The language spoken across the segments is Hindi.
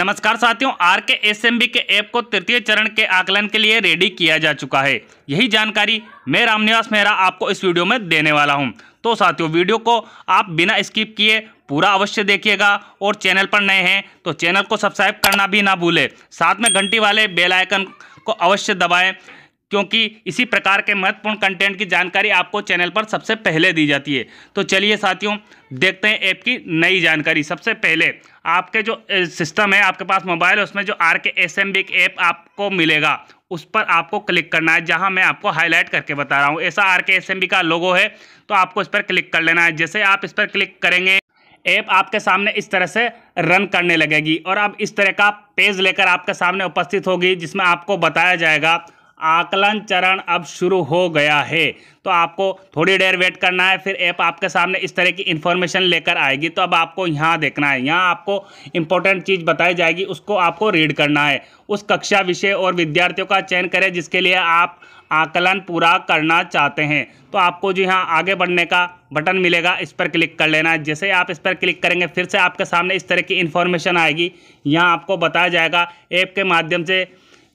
नमस्कार साथियों आर के एस के ऐप को तृतीय चरण के आकलन के लिए रेडी किया जा चुका है यही जानकारी मैं रामनिवास मेहरा आपको इस वीडियो में देने वाला हूं तो साथियों वीडियो को आप बिना स्किप किए पूरा अवश्य देखिएगा और चैनल पर नए हैं तो चैनल को सब्सक्राइब करना भी ना भूलें साथ में घंटी वाले बेलाइकन को अवश्य दबाएँ क्योंकि इसी प्रकार के महत्वपूर्ण कंटेंट की जानकारी आपको चैनल पर सबसे पहले दी जाती है तो चलिए साथियों देखते हैं ऐप की नई जानकारी सबसे पहले आपके जो सिस्टम है आपके पास मोबाइल है उसमें जो are K S M app आपको मिलेगा उस पर आपको क्लिक करना है जहां मैं आपको हाईलाइट करके बता रहा हूँ ऐसा are K S M B का लोगो है तो आपको इस पर क्लिक कर लेना है जैसे आप इस पर क्लिक करेंगे ऐप आपके सामने इस तरह से रन करने लगेगी और अब इस तरह का पेज लेकर आपके सामने उपस्थित होगी जिसमें आपको बताया जाएगा आकलन चरण अब शुरू हो गया है तो आपको थोड़ी देर वेट करना है फिर ऐप आपके सामने इस तरह की इन्फॉर्मेशन लेकर आएगी तो अब आपको यहाँ देखना है यहाँ आपको इंपॉर्टेंट चीज़ बताई जाएगी उसको आपको रीड करना है उस कक्षा विषय और विद्यार्थियों का चयन करें जिसके लिए आप आकलन पूरा करना चाहते हैं तो आपको जो यहाँ आगे बढ़ने का बटन मिलेगा इस पर क्लिक कर लेना है जैसे आप इस पर क्लिक करेंगे फिर से आपके सामने इस तरह की इन्फॉर्मेशन आएगी यहाँ आपको बताया जाएगा ऐप के माध्यम से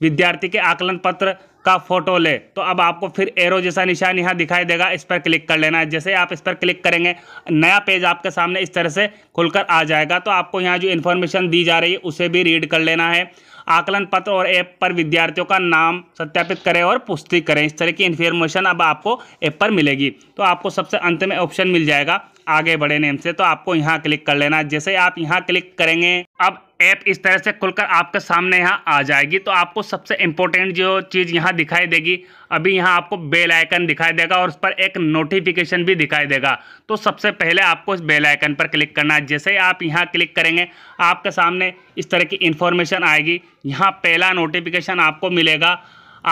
विद्यार्थी के आकलन पत्र का फोटो ले तो अब आपको फिर एरो जैसा निशान यहाँ दिखाई देगा इस पर क्लिक कर लेना है जैसे आप इस पर क्लिक करेंगे नया पेज आपके सामने इस तरह से खुलकर आ जाएगा तो आपको यहाँ जो इन्फॉर्मेशन दी जा रही है उसे भी रीड कर लेना है आकलन पत्र और ऐप पर विद्यार्थियों का नाम सत्यापित करें और पुष्टि करें इस तरह की इन्फॉर्मेशन अब आपको ऐप पर मिलेगी तो आपको सबसे अंत में ऑप्शन मिल जाएगा आगे बढ़े नेम से तो आपको यहाँ क्लिक कर लेना है जैसे आप यहाँ क्लिक करेंगे अब ऐप इस तरह से खुलकर आपके सामने यहाँ आ जाएगी तो आपको सबसे इम्पोर्टेंट जो चीज़ यहाँ दिखाई देगी अभी यहाँ आपको बेल आइकन दिखाई देगा और उस पर एक नोटिफिकेशन भी दिखाई देगा तो सबसे पहले आपको इस बेल आइकन पर क्लिक करना है जैसे आप यहाँ क्लिक करेंगे आपके सामने इस तरह की इन्फॉर्मेशन आएगी यहाँ पहला नोटिफिकेशन आपको मिलेगा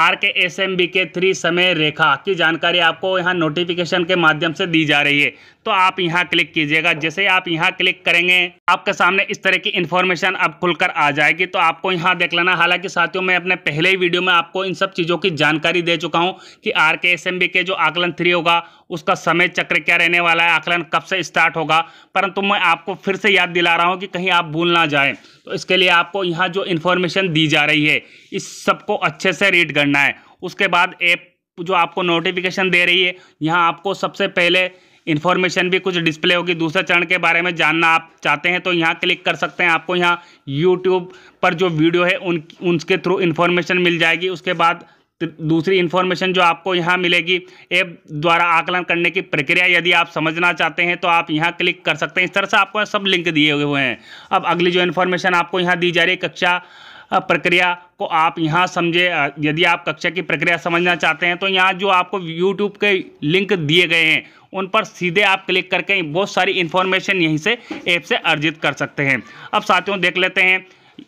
R K S M B K three समय रेखा की जानकारी आपको यहाँ नोटिफिकेशन के माध्यम से दी जा रही है तो आप यहाँ क्लिक कीजिएगा जैसे आप यहाँ क्लिक करेंगे आपके सामने इस तरह की इन्फॉर्मेशन अब खुलकर आ जाएगी तो आपको यहाँ देख लेना हालांकि साथियों मैं अपने पहले ही वीडियो में आपको इन सब चीज़ों की जानकारी दे चुका हूँ कि are K S M B के जो आकलन थ्री होगा उसका समय चक्र क्या रहने वाला है आकलन कब से स्टार्ट होगा परंतु मैं आपको फिर से याद दिला रहा हूँ कि कहीं आप भूल ना जाए तो इसके लिए आपको यहाँ जो इन्फॉर्मेशन दी जा रही है इस सबको अच्छे से रीड करना है उसके बाद ऐप जो आपको नोटिफिकेशन दे रही है यहाँ आपको सबसे पहले इन्फॉर्मेशन भी कुछ डिस्प्ले होगी दूसरे चरण के बारे में जानना आप चाहते हैं तो यहाँ क्लिक कर सकते हैं आपको यहाँ यूट्यूब पर जो वीडियो है उन उनके थ्रू इन्फॉर्मेशन मिल जाएगी उसके बाद तो दूसरी इन्फॉर्मेशन जो आपको यहाँ मिलेगी ऐप द्वारा आकलन करने की प्रक्रिया यदि आप समझना चाहते हैं तो आप यहाँ क्लिक कर सकते हैं इस तरह से आपको सब लिंक दिए हुए हैं अब अगली जो इन्फॉर्मेशन आपको यहाँ दी जा रही है कक्षा प्रक्रिया को आप यहाँ समझे यदि आप कक्षा की प्रक्रिया समझना चाहते हैं तो यहाँ जो आपको यूट्यूब के लिंक दिए गए हैं उन पर सीधे आप क्लिक करके बहुत सारी इन्फॉर्मेशन यहीं से ऐप से अर्जित कर सकते हैं अब साथियों देख लेते हैं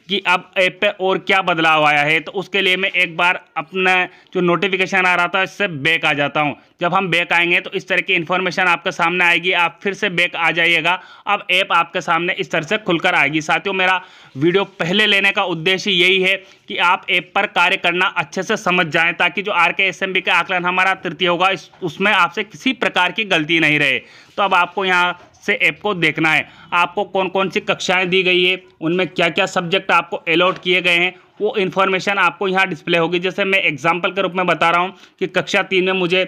कि अब ऐप पे और क्या बदलाव आया है तो उसके लिए मैं एक बार अपना जो नोटिफिकेशन आ रहा था इससे बैक आ जाता हूँ जब हम बैक आएंगे तो इस तरह की इन्फॉर्मेशन आपके सामने आएगी आप फिर से बैक आ जाइएगा अब ऐप आपके सामने इस तरह से खुलकर आएगी साथियों मेरा वीडियो पहले लेने का उद्देश्य यही है कि आप ऐप पर कार्य करना अच्छे से समझ जाएँ ताकि जो are K S M B का आकलन हमारा तृतीय होगा इस उसमें आपसे किसी प्रकार की गलती नहीं रहे तो अब आपको यहाँ से ऐप को देखना है आपको कौन कौन सी कक्षाएं दी गई है उनमें क्या क्या सब्जेक्ट आपको अलॉट किए गए हैं वो इन्फॉर्मेशन आपको यहाँ डिस्प्ले होगी जैसे मैं एग्जाम्पल के रूप में बता रहा हूँ कि कक्षा तीन में मुझे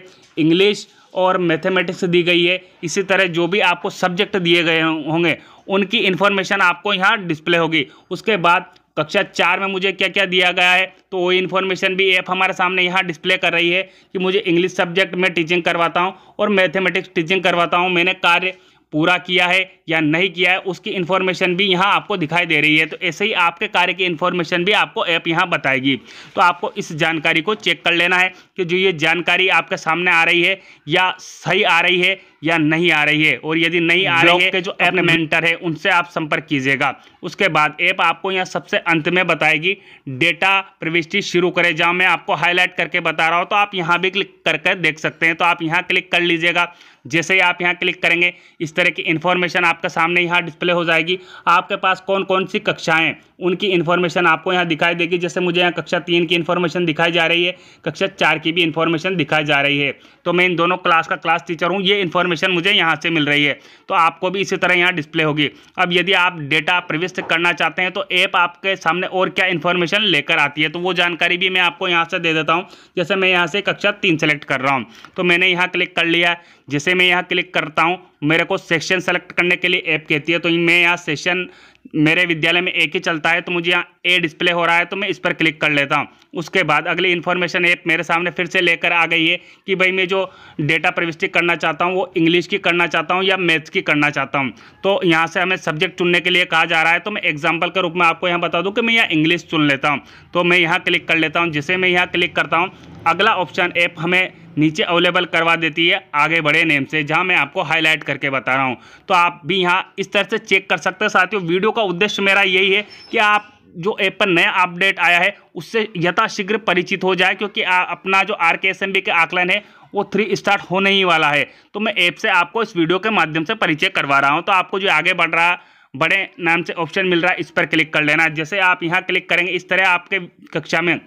इंग्लिश और मैथमेटिक्स दी गई है इसी तरह जो भी आपको सब्जेक्ट दिए गए होंगे उनकी इन्फॉर्मेशन आपको यहाँ डिस्प्ले होगी उसके बाद कक्षा चार में मुझे क्या क्या दिया गया है तो वही इन्फॉर्मेशन भी ऐप हमारे सामने यहाँ डिस्प्ले कर रही है कि मुझे इंग्लिश सब्जेक्ट में टीचिंग करवाता हूँ और मैथमेटिक्स टीचिंग करवाता हूँ मैंने कार्य पूरा किया है या नहीं किया है उसकी इन्फॉर्मेशन भी यहाँ आपको दिखाई दे रही है तो ऐसे ही आपके कार्य की इन्फॉर्मेशन भी आपको ऐप यहाँ बताएगी तो आपको इस जानकारी को चेक कर लेना है कि जो ये जानकारी आपके सामने आ रही है या सही आ रही है या नहीं आ रही है और यदि नहीं आ रही है के जो ऐप मेंटर है उनसे आप संपर्क कीजिएगा उसके बाद ऐप आपको यहाँ सबसे अंत में बताएगी डेटा प्रविष्टि शुरू करें जहाँ मैं आपको हाईलाइट करके बता रहा हूँ तो आप यहाँ भी क्लिक करके देख सकते हैं तो आप यहाँ क्लिक कर लीजिएगा जैसे ही आप यहाँ क्लिक करेंगे इस तरह की इन्फॉर्मेशन आपका सामने यहाँ डिस्प्ले हो जाएगी आपके पास कौन कौन सी कक्षाएं उनकी इन्फॉर्मेशन आपको यहाँ दिखाई देगी जैसे मुझे यहाँ कक्षा तीन की इन्फॉर्मेशन दिखाई जा रही है कक्षा चार की भी इन्फॉर्मेशन दिखाई जा रही है तो मैं इन दोनों क्लास का क्लास टीचर हूँ ये इन्फॉर्मेशन मुझे यहाँ से मिल रही है तो आपको भी इसी तरह यहाँ डिस्प्ले होगी अब यदि आप डेटा प्रविष्ट करना चाहते हैं तो ऐप आपके सामने और क्या इन्फॉर्मेशन लेकर आती है तो वो जानकारी भी मैं आपको यहाँ से दे देता हूँ जैसे मैं यहाँ से कक्षा तीन सेलेक्ट कर रहा हूँ तो मैंने यहाँ क्लिक कर लिया जैसे मैं यहाँ क्लिक करता हूँ मेरे को सेक्शन सेलेक्ट करने के लिए ऐप कहती है तो मैं यहाँ सेशन मेरे विद्यालय में एक ही चलता है तो मुझे यहाँ ए डिस्प्ले हो रहा है तो मैं इस पर क्लिक कर लेता हूँ उसके बाद अगली इन्फॉर्मेशन ऐप मेरे सामने फिर से लेकर आ गई है कि भाई मैं जो डेटा प्रविष्टि करना चाहता हूँ वो इंग्लिश की करना चाहता हूँ या मैथ्स की करना चाहता हूँ तो यहाँ से हमें सब्जेक्ट चुनने के लिए कहा जा रहा है तो मैं एग्जाम्पल के रूप में आपको यहाँ बता दूँ कि मैं यहाँ इंग्लिश चुन लेता हूँ तो मैं यहाँ क्लिक कर लेता हूँ जिसे मैं यहाँ क्लिक करता हूँ अगला ऑप्शन ऐप हमें नीचे अवेलेबल करवा देती है आगे बढ़े नेम से जहां मैं आपको हाईलाइट करके बता रहा हूं तो आप भी यहां इस तरह से चेक कर सकते हैं साथियों वीडियो का उद्देश्य मेरा यही है कि आप जो ऐप पर नया अपडेट आया है उससे यथाशीघ्र परिचित हो जाए क्योंकि आ, अपना जो are K S M B के आकलन है वो थ्री स्टार्ट होने ही वाला है तो मैं ऐप से आपको इस वीडियो के माध्यम से परिचय करवा रहा हूँ तो आपको जो आगे बढ़ रहा बड़े नाम से ऑप्शन मिल रहा है इस पर क्लिक कर लेना जैसे आप यहाँ क्लिक करेंगे इस तरह आपके कक्षा में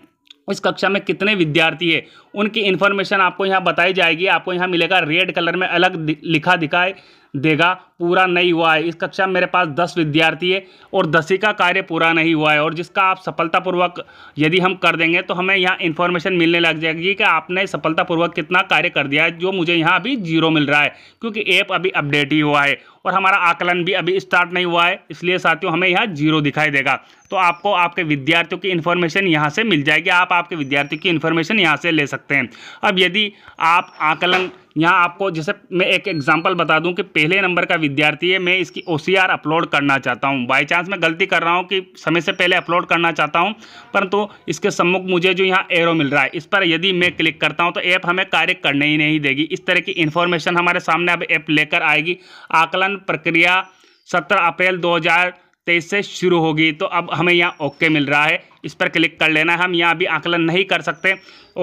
इस कक्षा में कितने विद्यार्थी है उनकी इन्फॉर्मेशन आपको यहाँ बताई जाएगी आपको यहाँ मिलेगा रेड कलर में अलग लिखा दिखाए देगा पूरा नहीं हुआ है इस कक्षा में मेरे पास दस विद्यार्थी है और दसी का कार्य पूरा नहीं हुआ है और जिसका आप सफलतापूर्वक यदि हम कर देंगे तो हमें यहाँ इन्फॉर्मेशन मिलने लग जाएगी कि आपने सफलतापूर्वक कितना कार्य कर दिया है जो मुझे यहाँ अभी जीरो मिल रहा है क्योंकि ऐप अभी अपडेट ही हुआ है और हमारा आकलन भी अभी स्टार्ट नहीं हुआ है इसलिए साथियों हमें यहाँ जीरो दिखाई देगा तो आपको आपके विद्यार्थियों की इन्फॉर्मेशन यहाँ से मिल जाएगी आप आपके विद्यार्थियों की इन्फॉर्मेशन यहाँ से ले सकते हैं अब यदि आप आकलन यहाँ आपको जैसे मैं एक एग्जांपल बता दूं कि पहले नंबर का विद्यार्थी है मैं इसकी ओ अपलोड करना चाहता हूँ बाई चांस मैं गलती कर रहा हूँ कि समय से पहले अपलोड करना चाहता हूँ परंतु तो इसके सम्मुख मुझे जो यहाँ एरो मिल रहा है इस पर यदि मैं क्लिक करता हूँ तो ऐप हमें कार्य करने ही नहीं देगी इस तरह की इन्फॉर्मेशन हमारे सामने अब ऐप लेकर आएगी आकलन प्रक्रिया सत्रह अप्रैल दो तेईस से शुरू होगी तो अब हमें यहाँ ओके मिल रहा है इस पर क्लिक कर लेना है हम यहाँ अभी आकलन नहीं कर सकते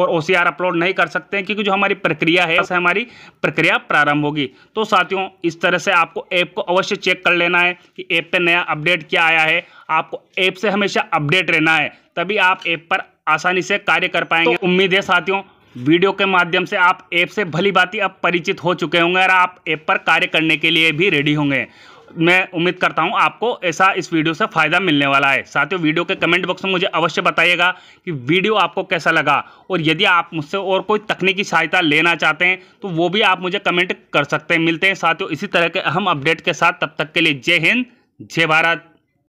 और ओ अपलोड नहीं कर सकते क्योंकि जो हमारी प्रक्रिया है हमारी प्रक्रिया प्रारंभ होगी तो साथियों इस तरह से आपको ऐप को अवश्य चेक कर लेना है कि ऐप पर नया अपडेट क्या आया है आपको ऐप से हमेशा अपडेट रहना है तभी आप ऐप पर आसानी से कार्य कर पाएंगे तो उम्मीद है साथियों वीडियो के माध्यम से आप ऐप से भली बाती अब परिचित हो चुके होंगे और आप ऐप पर कार्य करने के लिए भी रेडी होंगे मैं उम्मीद करता हूँ आपको ऐसा इस वीडियो से फ़ायदा मिलने वाला है साथियों वीडियो के कमेंट बॉक्स में मुझे अवश्य बताइएगा कि वीडियो आपको कैसा लगा और यदि आप मुझसे और कोई तकनीकी सहायता लेना चाहते हैं तो वो भी आप मुझे कमेंट कर सकते हैं मिलते हैं साथियों इसी तरह के अहम अपडेट के साथ तब तक के लिए जय हिंद जय भारत